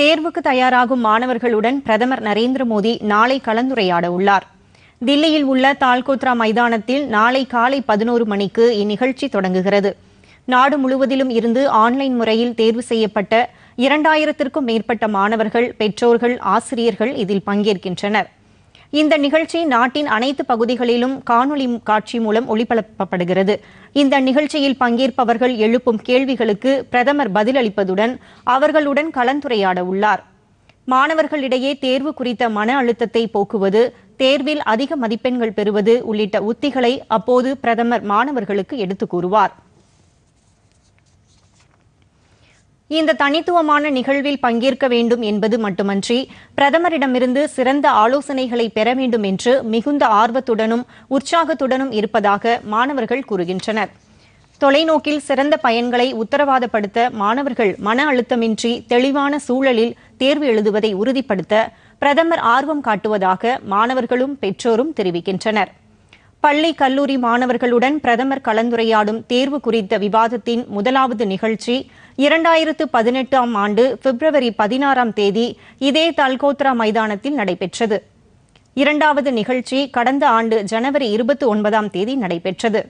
தேர்வுக்கு தயாராகும் மாணவர்களுடன் பிரதமர் நரேந்திர மோடி நாளை கலந்துரையாட உள்ளார் தில்லியில் உள்ள தால்கோத்ரா மைதானத்தில் நாளை காலை பதினோரு மணிக்கு இந்நிகழ்ச்சி தொடங்குகிறது நாடு முழுவதிலும் இருந்து ஆன்லைன் முறையில் தேர்வு செய்யப்பட்ட இரண்டாயிரத்திற்கும் மேற்பட்ட மாணவர்கள் பெற்றோர்கள் ஆசிரியர்கள் இதில் பங்கேற்கின்றனர் இந்த நிகழ்ச்சி நாட்டின் அனைத்து பகுதிகளிலும் காணொலி காட்சி மூலம் ஒளிபரப்பப்படுகிறது இந்த நிகழ்ச்சியில் பங்கேற்பவர்கள் எழுப்பும் கேள்விகளுக்கு பிரதமர் பதிலளிப்பதுடன் அவர்களுடன் கலந்துரையாட உள்ளார் மாணவர்களிடையே தேர்வு குறித்த மன அழுத்தத்தை போக்குவது தேர்வில் அதிக மதிப்பெண்கள் பெறுவது உள்ளிட்ட உத்திகளை அப்போது பிரதமர் மாணவர்களுக்கு எடுத்துக் கூறுவாா் இந்த தனித்துவமான நிகழ்வில் பங்கேற்க வேண்டும் என்பது மட்டுமன்றி பிரதமரிடமிருந்து சிறந்த ஆலோசனைகளை பெற வேண்டும் என்று மிகுந்த ஆர்வத்துடனும் உற்சாகத்துடனும் இருப்பதாக மாணவர்கள் கூறுகின்றனர் தொலைநோக்கில் சிறந்த பயன்களை உத்தரவாதப்படுத்த மாணவர்கள் மன அழுத்தமின்றி தெளிவான சூழலில் தேர்வு எழுதுவதை உறுதிப்படுத்த பிரதமர் ஆர்வம் காட்டுவதாக மாணவர்களும் பெற்றோரும் தெரிவிக்கின்றனர் பள்ளி கல்லூரி மாணவர்களுடன் பிரதமர் கலந்துரையாடும் தேர்வு குறித்த விவாதத்தின் முதலாவது நிகழ்ச்சி இரண்டாயிரத்து பதினெட்டாம் ஆண்டு பிப்ரவரி பதினாறாம் தேதி இதே தல்கோத்ரா மைதானத்தில் நடைபெற்றது இரண்டாவது நிகழ்ச்சி கடந்த ஆண்டு ஜனவரி இருபத்தி ஒன்பதாம் தேதி நடைபெற்றது